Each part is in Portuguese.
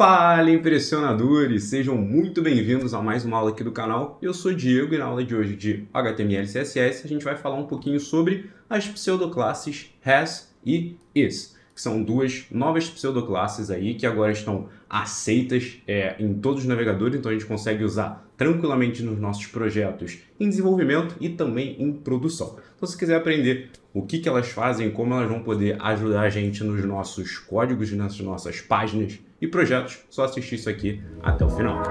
Fala impressionadores, sejam muito bem-vindos a mais uma aula aqui do canal. Eu sou Diego e na aula de hoje de HTML CSS a gente vai falar um pouquinho sobre as pseudoclasses has e is, que são duas novas pseudoclasses aí que agora estão aceitas é, em todos os navegadores, então a gente consegue usar tranquilamente nos nossos projetos em desenvolvimento e também em produção. Então se quiser aprender o que, que elas fazem, como elas vão poder ajudar a gente nos nossos códigos, nas nossas páginas, e projetos, só assistir isso aqui até o final.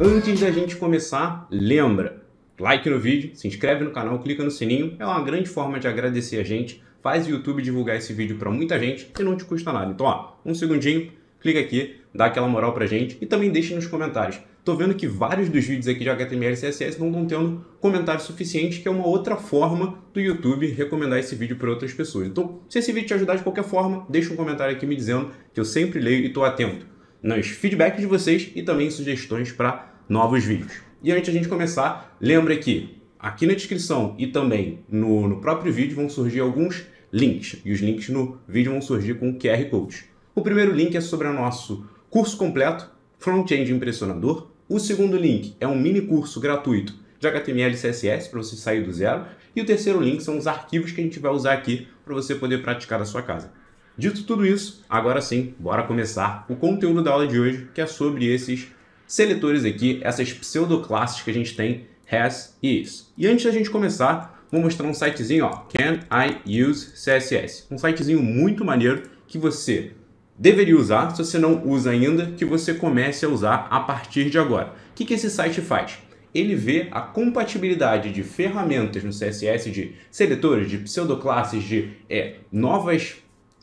Antes da gente começar, lembra, like no vídeo, se inscreve no canal, clica no sininho, é uma grande forma de agradecer a gente, faz o YouTube divulgar esse vídeo para muita gente e não te custa nada. Então, ó, um segundinho, clica aqui, dá aquela moral pra gente e também deixe nos comentários. Tô vendo que vários dos vídeos aqui de HTML e CSS não estão tendo comentários suficientes, que é uma outra forma do YouTube recomendar esse vídeo para outras pessoas. Então, se esse vídeo te ajudar de qualquer forma, deixa um comentário aqui me dizendo que eu sempre leio e estou atento nos feedbacks de vocês e também sugestões para novos vídeos. E antes de a gente começar, lembra que aqui na descrição e também no, no próprio vídeo vão surgir alguns links. E os links no vídeo vão surgir com QR Codes. O primeiro link é sobre o nosso curso completo Front-End Impressionador. O segundo link é um mini curso gratuito de HTML e CSS para você sair do zero. E o terceiro link são os arquivos que a gente vai usar aqui para você poder praticar na sua casa. Dito tudo isso, agora sim, bora começar o conteúdo da aula de hoje, que é sobre esses seletores aqui, essas pseudoclasses que a gente tem, has e is. E antes da gente começar, vou mostrar um sitezinho, ó, Can I Use CSS? Um sitezinho muito maneiro que você deveria usar, se você não usa ainda, que você comece a usar a partir de agora. O que, que esse site faz? Ele vê a compatibilidade de ferramentas no CSS, de seletores, de pseudoclasses, de é, novas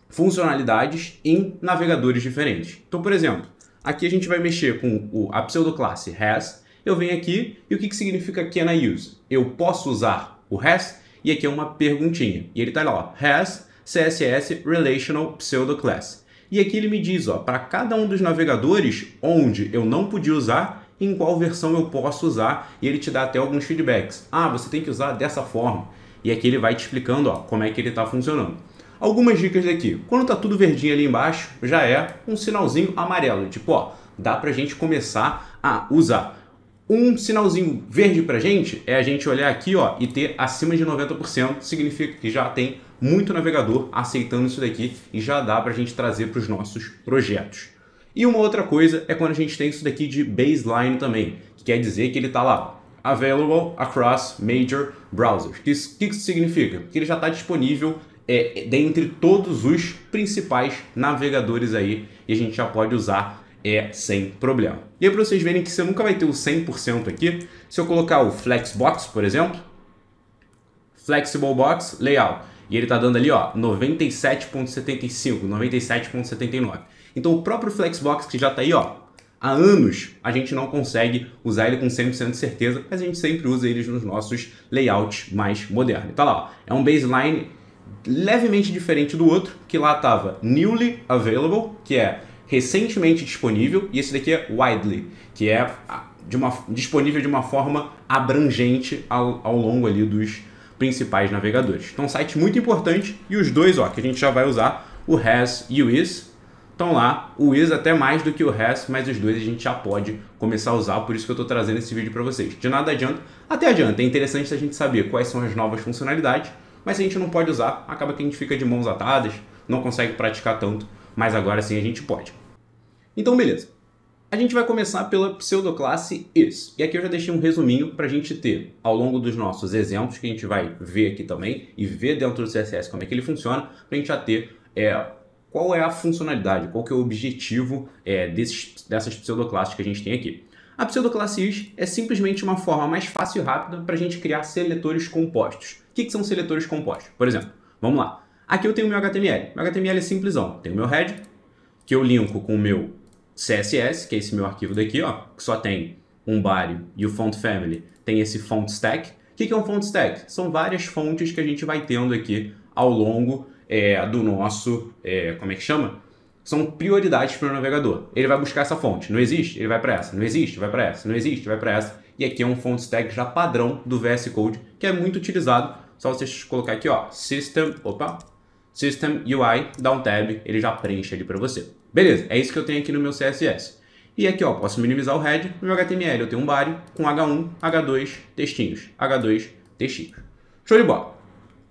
funcionalidades em navegadores diferentes. Então, por exemplo, aqui a gente vai mexer com o, a pseudoclasse has. Eu venho aqui e o que, que significa can I use? Eu posso usar o has? E aqui é uma perguntinha. E ele está lá, ó, has CSS Relational Pseudoclass. E aqui ele me diz, ó, para cada um dos navegadores, onde eu não podia usar, em qual versão eu posso usar, e ele te dá até alguns feedbacks. Ah, você tem que usar dessa forma. E aqui ele vai te explicando, ó, como é que ele está funcionando. Algumas dicas daqui. Quando tá tudo verdinho ali embaixo, já é um sinalzinho amarelo, tipo, ó, dá pra gente começar a usar. Um sinalzinho verde pra gente é a gente olhar aqui, ó, e ter acima de 90%, significa que já tem muito navegador aceitando isso daqui e já dá para a gente trazer para os nossos projetos. E uma outra coisa é quando a gente tem isso daqui de baseline também, que quer dizer que ele está lá available across major browsers. O que, que isso significa? Que ele já está disponível é, dentre todos os principais navegadores aí e a gente já pode usar é sem problema. E aí para vocês verem que você nunca vai ter o 100% aqui, se eu colocar o Flexbox, por exemplo, Flexible Box Layout, e ele está dando ali, ó, 97.75, 97.79. Então o próprio Flexbox que já está aí, ó, há anos a gente não consegue usar ele com 100% de certeza, mas a gente sempre usa eles nos nossos layouts mais modernos. Tá lá, ó, é um baseline levemente diferente do outro, que lá estava newly available, que é recentemente disponível, e esse daqui é widely, que é de uma, disponível de uma forma abrangente ao, ao longo ali dos principais navegadores. Então, um site muito importante e os dois, ó, que a gente já vai usar, o Has e o IS, estão lá. O IS até mais do que o Has, mas os dois a gente já pode começar a usar, por isso que eu estou trazendo esse vídeo para vocês. De nada adianta, até adianta, é interessante a gente saber quais são as novas funcionalidades, mas se a gente não pode usar, acaba que a gente fica de mãos atadas, não consegue praticar tanto, mas agora sim a gente pode. Então, beleza. A gente vai começar pela pseudoclasse is. E aqui eu já deixei um resuminho para a gente ter ao longo dos nossos exemplos, que a gente vai ver aqui também e ver dentro do CSS como é que ele funciona, para a gente já ter é, qual é a funcionalidade, qual que é o objetivo é, desses, dessas pseudoclasses que a gente tem aqui. A pseudoclasse is é simplesmente uma forma mais fácil e rápida para a gente criar seletores compostos. O que, que são seletores compostos? Por exemplo, vamos lá. Aqui eu tenho o meu HTML. Meu HTML é simplesão. Tenho o meu head, que eu linko com o meu CSS, que é esse meu arquivo daqui, ó, que só tem um body e o font family, tem esse font stack. O que é um font stack? São várias fontes que a gente vai tendo aqui ao longo é, do nosso, é, como é que chama? São prioridades para o navegador. Ele vai buscar essa fonte. Não existe? Ele vai para essa. Não existe? Vai para essa. Não existe? Vai para essa. E aqui é um font stack já padrão do VS Code, que é muito utilizado. Só vocês colocar aqui, ó, System, opa, System UI, dá um tab, ele já preenche ali para você. Beleza, é isso que eu tenho aqui no meu CSS. E aqui, ó, posso minimizar o head. No meu HTML eu tenho um body com H1, H2, textinhos. H2, textinhos. Show de bola.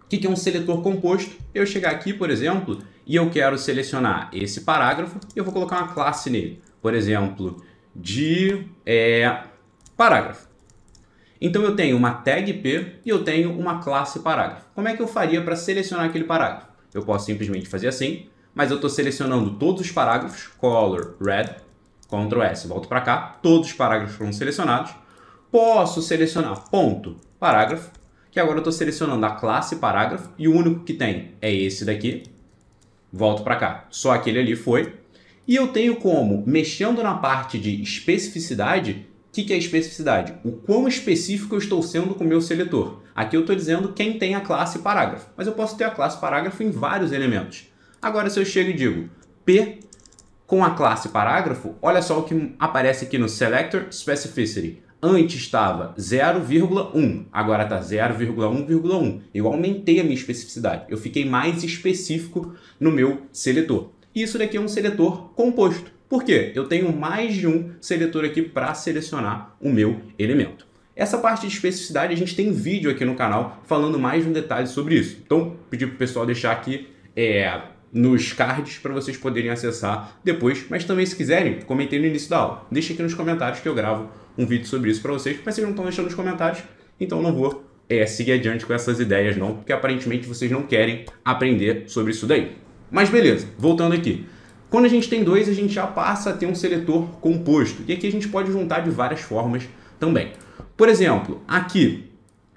O que é um seletor composto? Eu chegar aqui, por exemplo, e eu quero selecionar esse parágrafo e eu vou colocar uma classe nele. Por exemplo, de é, parágrafo. Então eu tenho uma tag P e eu tenho uma classe parágrafo. Como é que eu faria para selecionar aquele parágrafo? Eu posso simplesmente fazer assim, mas eu estou selecionando todos os parágrafos, color, red, Ctrl S, volto para cá, todos os parágrafos foram selecionados. Posso selecionar ponto, parágrafo, que agora eu estou selecionando a classe parágrafo e o único que tem é esse daqui. Volto para cá, só aquele ali foi. E eu tenho como, mexendo na parte de especificidade, o que, que é especificidade? O quão específico eu estou sendo com o meu seletor. Aqui eu estou dizendo quem tem a classe parágrafo, mas eu posso ter a classe parágrafo em vários elementos. Agora, se eu chego e digo P com a classe parágrafo, olha só o que aparece aqui no Selector Specificity. Antes estava 0,1, agora está 0,1,1. Eu aumentei a minha especificidade, eu fiquei mais específico no meu seletor. E isso daqui é um seletor composto. Por quê? Eu tenho mais de um seletor aqui para selecionar o meu elemento. Essa parte de especificidade a gente tem vídeo aqui no canal falando mais um detalhe sobre isso. Então, pedi para o pessoal deixar aqui é, nos cards para vocês poderem acessar depois. Mas também, se quiserem, comentei no início da aula. deixe aqui nos comentários que eu gravo um vídeo sobre isso para vocês. Mas vocês não estão deixando nos comentários, então não vou é, seguir adiante com essas ideias, não, porque aparentemente vocês não querem aprender sobre isso daí. Mas beleza, voltando aqui. Quando a gente tem dois, a gente já passa a ter um seletor composto. E aqui a gente pode juntar de várias formas também. Por exemplo, aqui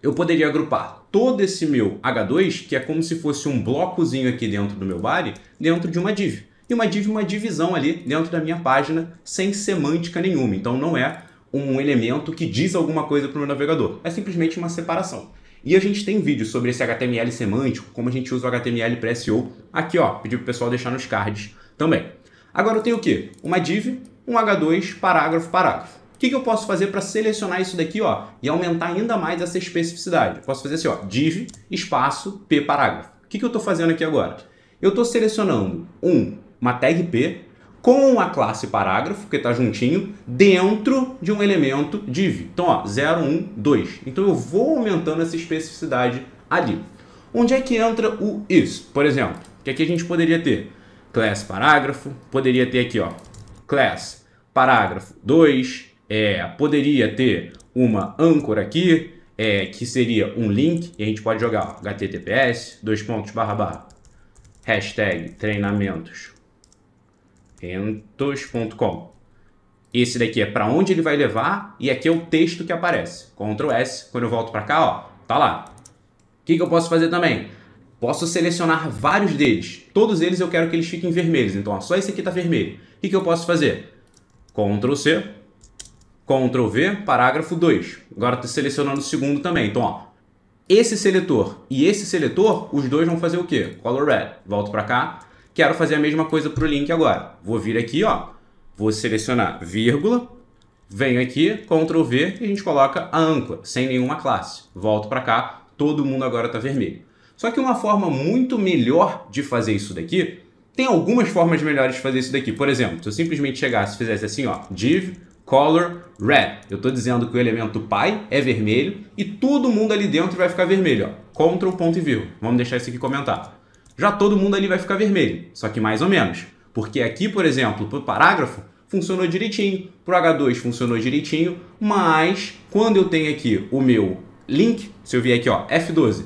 eu poderia agrupar todo esse meu H2, que é como se fosse um blocozinho aqui dentro do meu body, dentro de uma div. E uma div uma divisão ali dentro da minha página, sem semântica nenhuma. Então não é um elemento que diz alguma coisa para o meu navegador. É simplesmente uma separação. E a gente tem vídeo sobre esse HTML semântico, como a gente usa o HTML para SEO, aqui ó, pedi pro pessoal deixar nos cards também. Agora eu tenho o quê? Uma div, um H2, parágrafo, parágrafo que, que eu posso fazer para selecionar isso daqui ó, e aumentar ainda mais essa especificidade? Eu posso fazer assim, ó, div, espaço, p, parágrafo. O que, que eu estou fazendo aqui agora? Eu estou selecionando, um, uma tag p com a classe parágrafo, que está juntinho, dentro de um elemento div. Então, ó, 0, 1, 2. Então, eu vou aumentando essa especificidade ali. Onde é que entra o is, por exemplo? Que aqui é a gente poderia ter class parágrafo, poderia ter aqui, ó, class parágrafo 2, é, poderia ter uma âncora aqui, é, que seria um link, e a gente pode jogar ó, https, dois pontos, barra, barra, hashtag treinamentos, Esse daqui é para onde ele vai levar, e aqui é o texto que aparece. Ctrl S, quando eu volto para cá, ó, tá lá. O que, que eu posso fazer também? Posso selecionar vários deles. Todos eles eu quero que eles fiquem vermelhos. Então, ó, só esse aqui está vermelho. O que, que eu posso fazer? Ctrl C, Ctrl V, parágrafo 2. Agora estou selecionando o segundo também. Então, ó, esse seletor e esse seletor, os dois vão fazer o quê? Color Red. Volto para cá. Quero fazer a mesma coisa para o link agora. Vou vir aqui, ó. Vou selecionar vírgula. Venho aqui, Ctrl V e a gente coloca a âncora, sem nenhuma classe. Volto para cá, todo mundo agora está vermelho. Só que uma forma muito melhor de fazer isso daqui, tem algumas formas melhores de fazer isso daqui. Por exemplo, se eu simplesmente chegasse e fizesse assim, ó, div color red. Eu estou dizendo que o elemento pai é vermelho e todo mundo ali dentro vai ficar vermelho. contra Ctrl, ponto e vírgula. Vamos deixar isso aqui comentado. Já todo mundo ali vai ficar vermelho, só que mais ou menos. Porque aqui, por exemplo, para o parágrafo, funcionou direitinho, para o H2 funcionou direitinho, mas quando eu tenho aqui o meu link, se eu vier aqui ó, F12,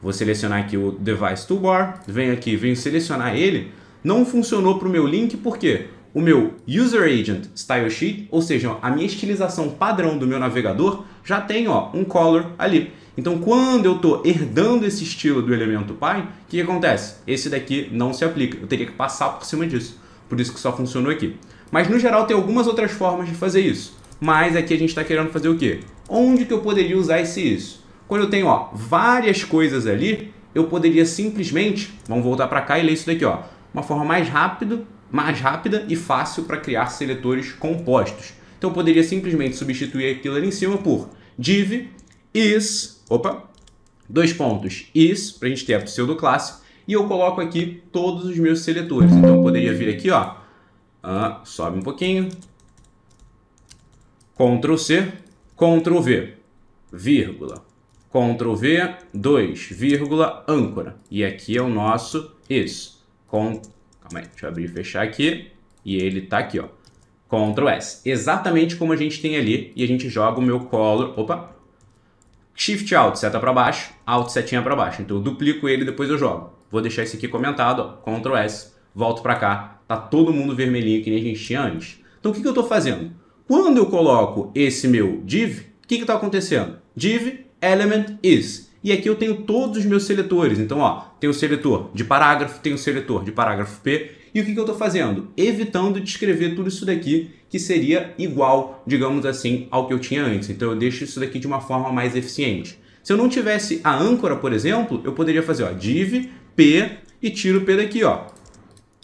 vou selecionar aqui o Device Toolbar, venho aqui, venho selecionar ele, não funcionou para o meu link, por quê? o meu User Agent Style Sheet, ou seja, a minha estilização padrão do meu navegador, já tem ó, um color ali. Então, quando eu estou herdando esse estilo do elemento pai, o que, que acontece? Esse daqui não se aplica, eu teria que passar por cima disso. Por isso que só funcionou aqui. Mas, no geral, tem algumas outras formas de fazer isso. Mas aqui a gente está querendo fazer o quê? Onde que eu poderia usar esse isso? Quando eu tenho ó, várias coisas ali, eu poderia simplesmente, vamos voltar para cá e ler isso daqui, ó, uma forma mais rápida mais rápida e fácil para criar seletores compostos. Então eu poderia simplesmente substituir aquilo ali em cima por div is, opa, dois pontos is, para a gente ter a pseudo-classe, e eu coloco aqui todos os meus seletores. Então eu poderia vir aqui, ó, ah, sobe um pouquinho, Ctrl C, Ctrl V, vírgula, Ctrl V, 2, vírgula, âncora. E aqui é o nosso is, Ctrl Calma aí, deixa eu abrir e fechar aqui. E ele tá aqui, ó. Ctrl S. Exatamente como a gente tem ali. E a gente joga o meu color... Opa! Shift Alt, seta para baixo. Alt, setinha para baixo. Então eu duplico ele e depois eu jogo. Vou deixar esse aqui comentado, ó. Ctrl S. Volto para cá. Tá todo mundo vermelhinho que nem a gente tinha antes. Então o que, que eu tô fazendo? Quando eu coloco esse meu div, o que está acontecendo? Div element is. E aqui eu tenho todos os meus seletores. Então, ó, tem o seletor de parágrafo, tem o seletor de parágrafo P. E o que, que eu estou fazendo? Evitando de escrever tudo isso daqui, que seria igual, digamos assim, ao que eu tinha antes. Então, eu deixo isso daqui de uma forma mais eficiente. Se eu não tivesse a âncora, por exemplo, eu poderia fazer ó, div, P e tiro o P daqui, ó.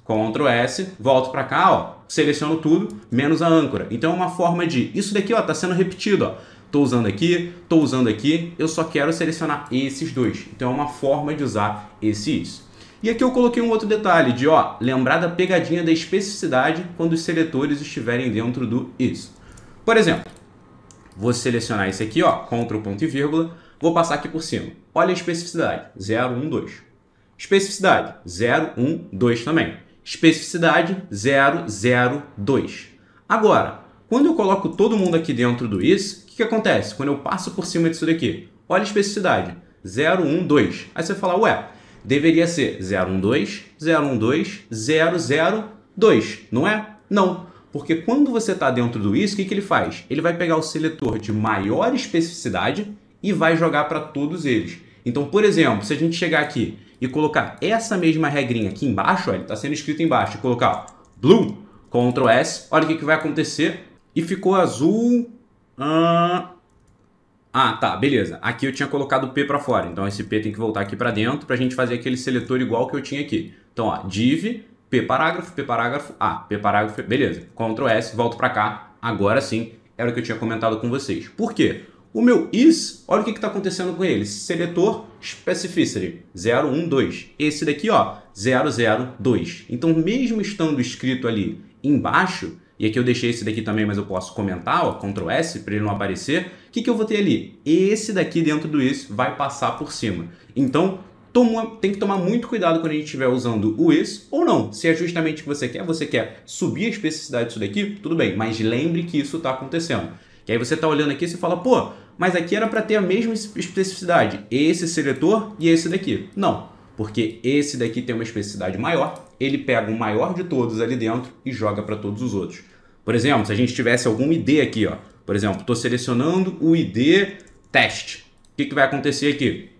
Ctrl S, volto para cá, ó, seleciono tudo, menos a âncora. Então é uma forma de, isso daqui ó, tá sendo repetido, ó. Estou usando aqui, estou usando aqui, eu só quero selecionar esses dois. Então é uma forma de usar esse isso. E aqui eu coloquei um outro detalhe de ó, lembrar da pegadinha da especificidade quando os seletores estiverem dentro do isso. Por exemplo, vou selecionar esse aqui, ó, Ctrl, ponto e vírgula, vou passar aqui por cima. Olha a especificidade, 0, 1, 2. Especificidade, 0, 1, 2 também. Especificidade, 0, 0, 2. Agora, quando eu coloco todo mundo aqui dentro do isso, que, que acontece? Quando eu passo por cima disso daqui, olha a especificidade, 0, 1, 2. Aí você fala, ué, deveria ser 0, 0, 1, 1, 2, 2, 0, 0, 2, não é? Não, porque quando você está dentro do isso, o que, que ele faz? Ele vai pegar o seletor de maior especificidade e vai jogar para todos eles. Então, por exemplo, se a gente chegar aqui e colocar essa mesma regrinha aqui embaixo, olha, está sendo escrito embaixo, e colocar ó, blue, Ctrl S, olha o que, que vai acontecer. E ficou azul, ah, tá, beleza. Aqui eu tinha colocado o P para fora, então esse P tem que voltar aqui para dentro para a gente fazer aquele seletor igual que eu tinha aqui. Então, ó, div, P parágrafo, P parágrafo, A, P parágrafo, beleza. Ctrl S, volto para cá. Agora sim, era o que eu tinha comentado com vocês. Por quê? O meu is, olha o que está acontecendo com ele. Seletor specificity 012. Esse daqui, ó, 002. Então, mesmo estando escrito ali embaixo, e aqui eu deixei esse daqui também, mas eu posso comentar, ó, Ctrl S, para ele não aparecer, o que, que eu vou ter ali? Esse daqui dentro do is vai passar por cima. Então, toma, tem que tomar muito cuidado quando a gente estiver usando o is ou não. Se é justamente o que você quer, você quer subir a especificidade disso daqui, tudo bem, mas lembre que isso está acontecendo. que aí você está olhando aqui e fala, pô, mas aqui era para ter a mesma especificidade, esse seletor e esse daqui. Não, porque esse daqui tem uma especificidade maior, ele pega o maior de todos ali dentro e joga para todos os outros. Por exemplo, se a gente tivesse algum ID aqui, ó, por exemplo, estou selecionando o ID teste. O que, que vai acontecer aqui?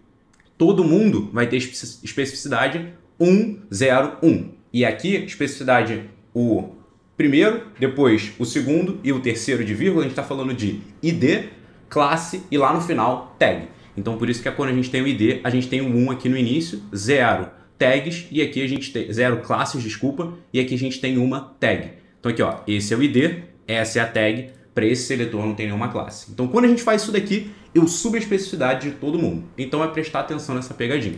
Todo mundo vai ter especificidade 101. E aqui, especificidade o primeiro, depois o segundo e o terceiro de vírgula, a gente está falando de ID, classe e lá no final tag. Então por isso que é quando a gente tem o ID, a gente tem o 1 aqui no início, zero tags e aqui a gente tem zero classes, desculpa, e aqui a gente tem uma tag. Então aqui ó, esse é o ID, essa é a tag, para esse seletor não tem nenhuma classe. Então quando a gente faz isso daqui, eu subo a especificidade de todo mundo. Então é prestar atenção nessa pegadinha.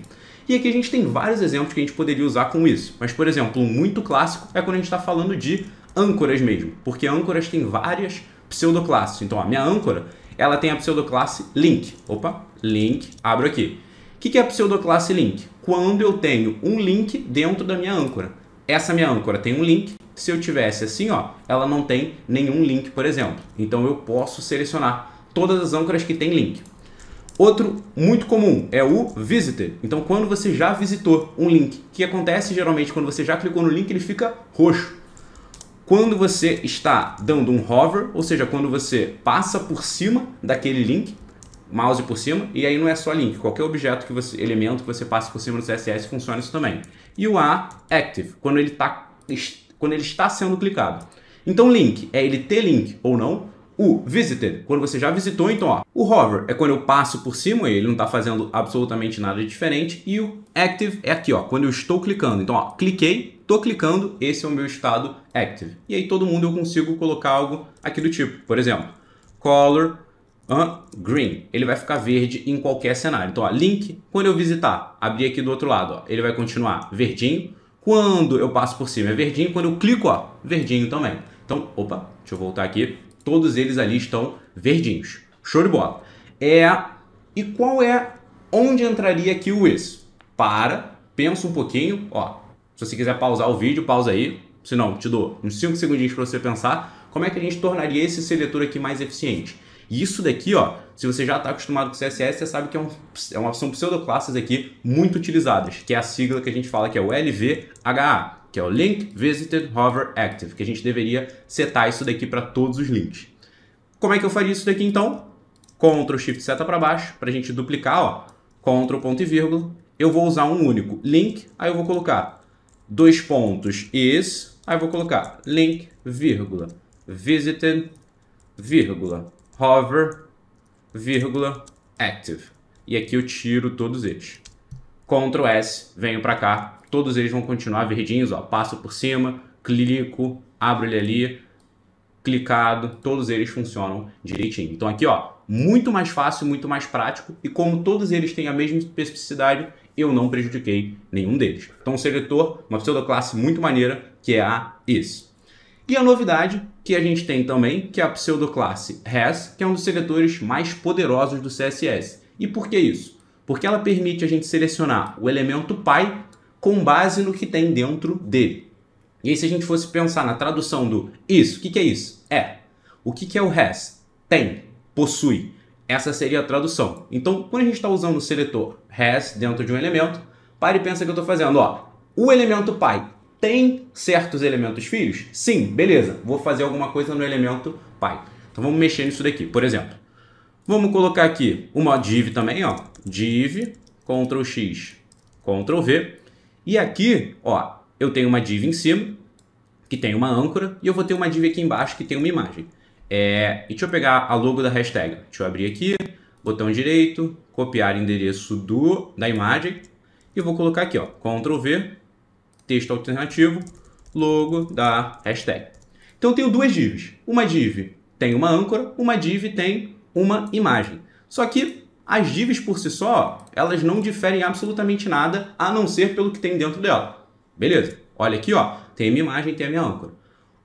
E aqui a gente tem vários exemplos que a gente poderia usar com isso. Mas, por exemplo, um muito clássico é quando a gente está falando de âncoras mesmo. Porque âncoras tem várias pseudoclasses. Então, a minha âncora, ela tem a pseudoclasse link. Opa, link, abro aqui. O que, que é a pseudoclasse link? Quando eu tenho um link dentro da minha âncora. Essa minha âncora tem um link, se eu tivesse assim, ó, ela não tem nenhum link, por exemplo. Então eu posso selecionar todas as âncoras que tem link. Outro muito comum é o visitor. Então quando você já visitou um link, que acontece geralmente quando você já clicou no link, ele fica roxo. Quando você está dando um hover, ou seja, quando você passa por cima daquele link, mouse por cima, e aí não é só link, qualquer objeto que você, elemento que você passe por cima no CSS funciona isso também. E o A active, quando ele, tá, quando ele está sendo clicado. Então link é ele ter link ou não. O visited, quando você já visitou, então ó. O hover é quando eu passo por cima, ele não está fazendo absolutamente nada de diferente. E o active é aqui ó, quando eu estou clicando. Então ó, cliquei, tô clicando, esse é o meu estado active. E aí todo mundo eu consigo colocar algo aqui do tipo, por exemplo, color green. Ele vai ficar verde em qualquer cenário. Então, ó, link, quando eu visitar, abrir aqui do outro lado, ó, ele vai continuar verdinho. Quando eu passo por cima é verdinho, quando eu clico, ó, verdinho também. Então, opa, deixa eu voltar aqui. Todos eles ali estão verdinhos. Show de bola. É, e qual é onde entraria aqui o is? Para, pensa um pouquinho, ó. Se você quiser pausar o vídeo, pausa aí. Se não, te dou uns 5 segundinhos para você pensar como é que a gente tornaria esse seletor aqui mais eficiente. E isso daqui, ó, se você já está acostumado com CSS, você sabe que é, um, é uma, são pseudoclasses aqui muito utilizadas, que é a sigla que a gente fala que é o LVHA, que é o Link Visited Hover Active, que a gente deveria setar isso daqui para todos os links. Como é que eu faria isso daqui então? Ctrl Shift seta para baixo, para a gente duplicar, ó, Ctrl ponto e vírgula, eu vou usar um único link, aí eu vou colocar dois pontos is, aí eu vou colocar link, vírgula, visited, vírgula, hover, vírgula, active. E aqui eu tiro todos eles. Ctrl S, venho para cá, todos eles vão continuar verdinhos, ó, passo por cima, clico, abro ele ali, clicado, todos eles funcionam direitinho. Então aqui, ó, muito mais fácil, muito mais prático e como todos eles têm a mesma especificidade, eu não prejudiquei nenhum deles. Então o seletor, uma pseudoclasse muito maneira, que é a isso e a novidade que a gente tem também, que é a pseudoclasse Has, que é um dos seletores mais poderosos do CSS. E por que isso? Porque ela permite a gente selecionar o elemento pai com base no que tem dentro dele. E aí, se a gente fosse pensar na tradução do isso, o que, que é isso? É. O que, que é o has? Tem, possui. Essa seria a tradução. Então, quando a gente está usando o seletor has dentro de um elemento, pare e pensa que eu estou fazendo. Ó, o elemento pai tem certos elementos filhos? Sim, beleza. Vou fazer alguma coisa no elemento pai. Então vamos mexer nisso daqui. Por exemplo, vamos colocar aqui uma div também, ó. Div, Ctrl X, Ctrl V. E aqui, ó, eu tenho uma div em cima, que tem uma âncora, e eu vou ter uma div aqui embaixo que tem uma imagem. É, e deixa eu pegar a logo da hashtag. Deixa eu abrir aqui, botão direito, copiar endereço do, da imagem, e vou colocar aqui, ó, Ctrl V, texto alternativo, logo da hashtag. Então eu tenho duas divs. Uma div tem uma âncora, uma div tem uma imagem. Só que as divs por si só, elas não diferem absolutamente nada, a não ser pelo que tem dentro dela. Beleza. Olha aqui, ó, tem a minha imagem, tem a minha âncora.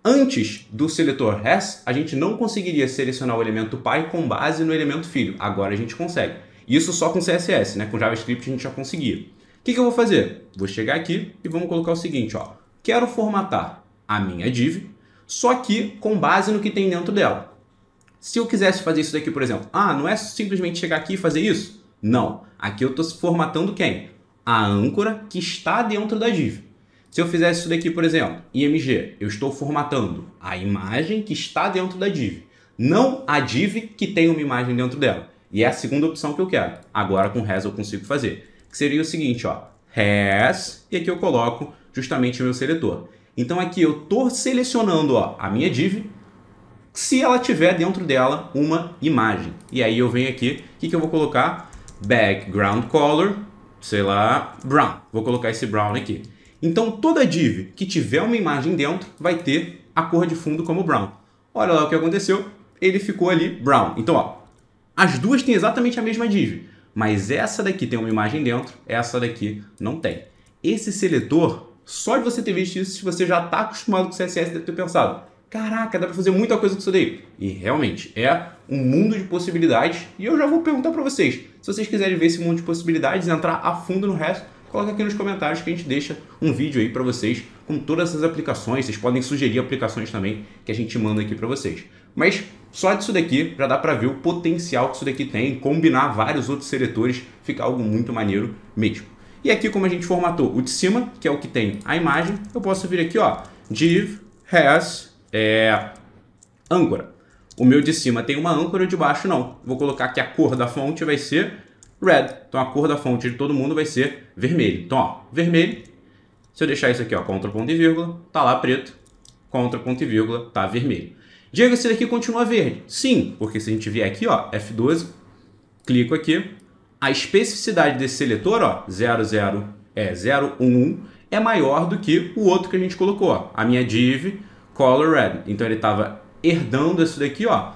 Antes do seletor has, a gente não conseguiria selecionar o elemento pai com base no elemento filho. Agora a gente consegue. Isso só com CSS, né? Com JavaScript a gente já conseguia. O que, que eu vou fazer? Vou chegar aqui e vamos colocar o seguinte, ó. Quero formatar a minha div, só que com base no que tem dentro dela. Se eu quisesse fazer isso daqui, por exemplo, ah, não é simplesmente chegar aqui e fazer isso? Não. Aqui eu estou formatando quem? A âncora que está dentro da div. Se eu fizesse isso daqui, por exemplo, img, eu estou formatando a imagem que está dentro da div, não a div que tem uma imagem dentro dela. E é a segunda opção que eu quero. Agora com res eu consigo fazer que seria o seguinte, ó, has, e aqui eu coloco justamente o meu seletor. Então aqui eu estou selecionando ó, a minha div, se ela tiver dentro dela uma imagem. E aí eu venho aqui, o que, que eu vou colocar? Background color, sei lá, brown. Vou colocar esse brown aqui. Então toda div que tiver uma imagem dentro vai ter a cor de fundo como brown. Olha lá o que aconteceu, ele ficou ali brown. Então, ó, as duas têm exatamente a mesma div, mas essa daqui tem uma imagem dentro, essa daqui não tem. Esse seletor, só de você ter visto isso, se você já está acostumado com CSS, deve ter pensado, caraca, dá para fazer muita coisa com isso daí. E realmente, é um mundo de possibilidades, e eu já vou perguntar para vocês, se vocês quiserem ver esse mundo de possibilidades, entrar a fundo no resto, coloca aqui nos comentários que a gente deixa um vídeo aí para vocês com todas essas aplicações. Vocês podem sugerir aplicações também que a gente manda aqui para vocês. Mas só disso daqui já dá para ver o potencial que isso daqui tem, combinar vários outros seletores, fica algo muito maneiro mesmo. E aqui como a gente formatou o de cima, que é o que tem a imagem, eu posso vir aqui, ó, div has é, âncora. O meu de cima tem uma âncora, o de baixo não. Vou colocar que a cor da fonte vai ser red. Então a cor da fonte de todo mundo vai ser vermelho. Então, ó, vermelho. Se eu deixar isso aqui, ó, contra ponto e vírgula, tá lá preto. Contra ponto e vírgula, tá vermelho. Diego, esse daqui continua verde. Sim, porque se a gente vier aqui, ó, F12, clico aqui, a especificidade desse seletor, ó, 00 é 011, é maior do que o outro que a gente colocou, ó, a minha div color red. Então ele estava herdando isso daqui, ó,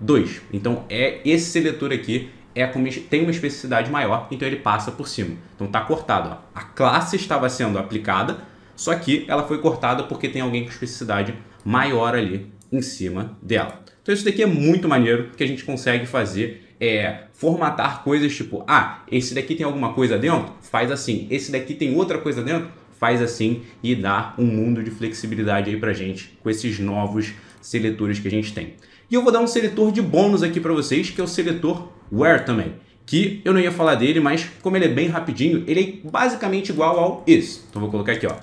002. Então é esse seletor aqui é tem uma especificidade maior, então ele passa por cima. Então tá cortado, ó. A classe estava sendo aplicada, só que ela foi cortada porque tem alguém com especificidade maior ali em cima dela. Então isso daqui é muito maneiro porque a gente consegue fazer é, formatar coisas tipo, ah, esse daqui tem alguma coisa dentro, faz assim, esse daqui tem outra coisa dentro, faz assim e dá um mundo de flexibilidade aí pra gente com esses novos seletores que a gente tem. E eu vou dar um seletor de bônus aqui para vocês, que é o seletor where também, que eu não ia falar dele, mas como ele é bem rapidinho, ele é basicamente igual ao is. Então vou colocar aqui, ó,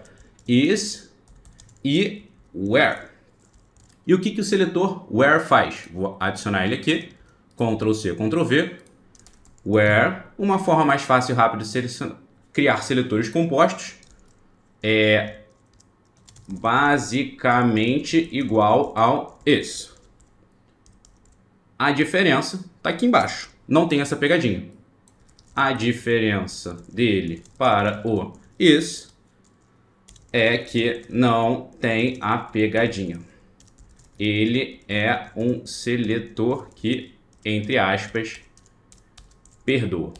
is e where. E o que, que o seletor where faz? Vou adicionar ele aqui, Ctrl+C, Ctrl+V. Where, uma forma mais fácil e rápida de selecionar, criar seletores compostos, é basicamente igual ao isso. A diferença está aqui embaixo, não tem essa pegadinha. A diferença dele para o is é que não tem a pegadinha ele é um seletor que, entre aspas, perdoa. O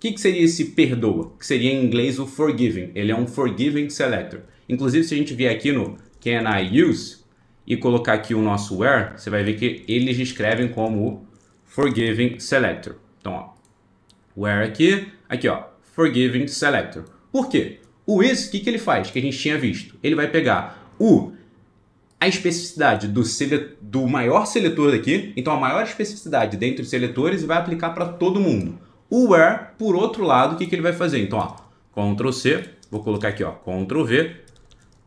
que, que seria esse perdoa? Que seria em inglês o forgiving. Ele é um forgiving selector. Inclusive, se a gente vier aqui no can I use e colocar aqui o nosso where, você vai ver que eles escrevem como forgiving selector. Então, ó, where aqui, aqui ó, forgiving selector. Por quê? O is, o que, que ele faz? Que a gente tinha visto. Ele vai pegar o a especificidade do, seletor, do maior seletor daqui, então a maior especificidade dentro dos seletores e vai aplicar para todo mundo. O where, por outro lado, o que, que ele vai fazer? Então, ó, Ctrl C, vou colocar aqui, ó, Ctrl V,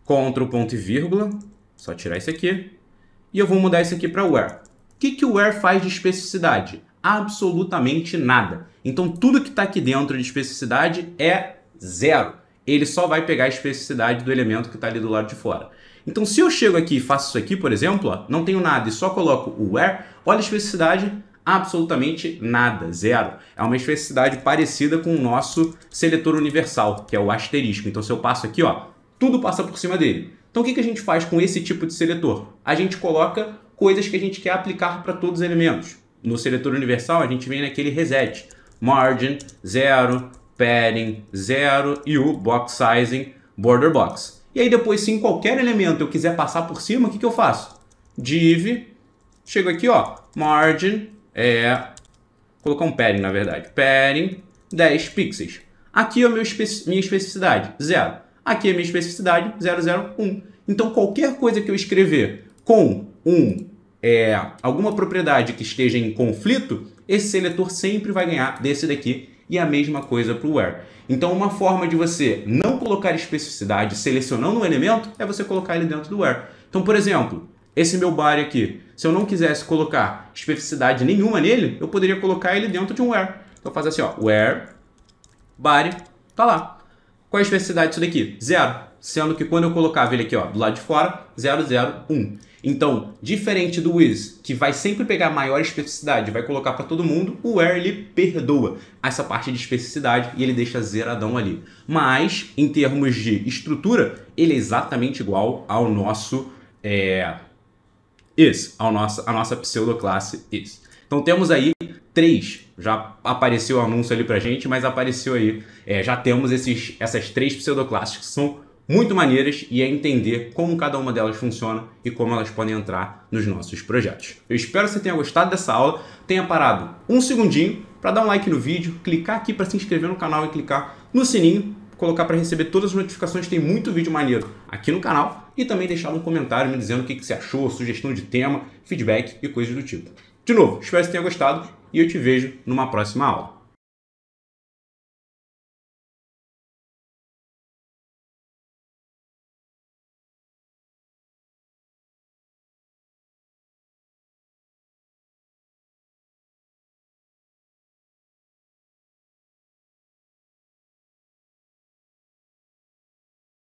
Ctrl ponto e vírgula, só tirar isso aqui, e eu vou mudar isso aqui para where. O que, que o where faz de especificidade? Absolutamente nada. Então, tudo que está aqui dentro de especificidade é zero. Ele só vai pegar a especificidade do elemento que está ali do lado de fora. Então, se eu chego aqui e faço isso aqui, por exemplo, ó, não tenho nada e só coloco o where, olha a especificidade, absolutamente nada, zero. É uma especificidade parecida com o nosso seletor universal, que é o asterisco. Então, se eu passo aqui, ó, tudo passa por cima dele. Então, o que, que a gente faz com esse tipo de seletor? A gente coloca coisas que a gente quer aplicar para todos os elementos. No seletor universal, a gente vem naquele reset. Margin, zero, padding, zero e o box sizing, border box. E aí depois, se em qualquer elemento eu quiser passar por cima, o que, que eu faço? Div, chego aqui, ó, margin, é, colocar um padding, na verdade, padding 10 pixels. É aqui é a minha especificidade, 0. Aqui é a minha especificidade, 001. Um. Então, qualquer coisa que eu escrever com um, é, alguma propriedade que esteja em conflito, esse seletor sempre vai ganhar desse daqui, e a mesma coisa para o where. Então, uma forma de você não colocar especificidade selecionando um elemento é você colocar ele dentro do where. Então, por exemplo, esse meu body aqui, se eu não quisesse colocar especificidade nenhuma nele, eu poderia colocar ele dentro de um where. Então, eu faço assim, ó, where body, tá lá. Qual é a especificidade disso daqui? Zero. Sendo que quando eu colocava ele aqui, ó, do lado de fora, 0, 0, 1. Então, diferente do Wiz, que vai sempre pegar maior especificidade, vai colocar para todo mundo, o Where ele perdoa essa parte de especificidade e ele deixa zeradão ali. Mas, em termos de estrutura, ele é exatamente igual ao nosso é, Is, ao nosso, a nossa pseudoclasse Is. Então temos aí três. Já apareceu o anúncio ali para gente, mas apareceu aí. É, já temos esses, essas três pseudoclasses que são muito maneiras e é entender como cada uma delas funciona e como elas podem entrar nos nossos projetos. Eu espero que você tenha gostado dessa aula, tenha parado um segundinho para dar um like no vídeo, clicar aqui para se inscrever no canal e clicar no sininho, colocar para receber todas as notificações, tem muito vídeo maneiro aqui no canal e também deixar um comentário me dizendo o que, que você achou, sugestão de tema, feedback e coisas do tipo. De novo, espero que você tenha gostado e eu te vejo numa próxima aula.